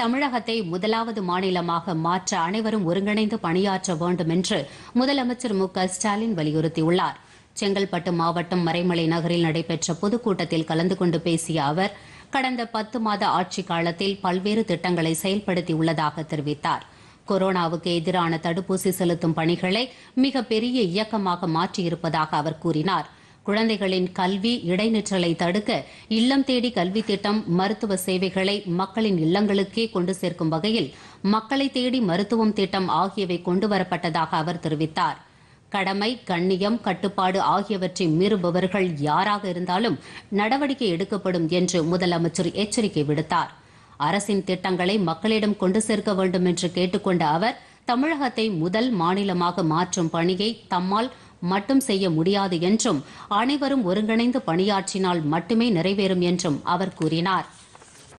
தமிழகத்தை முதலாவது மாநிலமாக மாற்ற அனைவரும் ஒருங்கிணைந்து பணியாற்ற வேண்டும் என்று முதலமைச்சர் மு க ஸ்டாலின் வலியுறுத்தியுள்ளார் செங்கல்பட்டு மாவட்டம் மறைமலை நகரில் நடைபெற்ற பொதுக்கூட்டத்தில் கலந்து கொண்டு பேசிய அவர் கடந்த பத்து மாத ஆட்சி காலத்தில் பல்வேறு திட்டங்களை செயல்படுத்தியுள்ளதாக தெரிவித்தார் கொரோனாவுக்கு எதிரான தடுப்பூசி செலுத்தும் பணிகளை மிக பெரிய இயக்கமாக மாற்றியிருப்பதாக அவர் கூறினாா் குழந்தைகளின் கல்வி இடைநிற்றலை தடுக்க இல்லம் தேடி கல்வி திட்டம் மருத்துவ சேவைகளை மக்களின் இல்லங்களுக்கே கொண்டு சேர்க்கும் வகையில் மக்களை தேடி மருத்துவம் திட்டம் ஆகியவை கொண்டுவரப்பட்டதாக அவர் தெரிவித்தார் கடமை கண்ணியம் கட்டுப்பாடு ஆகியவற்றை மீறுபவர்கள் யாராக இருந்தாலும் நடவடிக்கை எடுக்கப்படும் என்று முதலமைச்சர் எச்சரிக்கை விடுத்தார் அரசின் திட்டங்களை மக்களிடம் கொண்டு சேர்க்க வேண்டும் என்று கேட்டுக்கொண்ட அவர் தமிழகத்தை முதல் மாநிலமாக மாற்றும் பணியை தம்மால் மட்டும் செய்ய முடியாது என்றும் அனைவரும் ஒருங்கிணைந்து பணியாற்றினால் மட்டுமே நிறைவேறும் என்றும் அவர் கூறினார்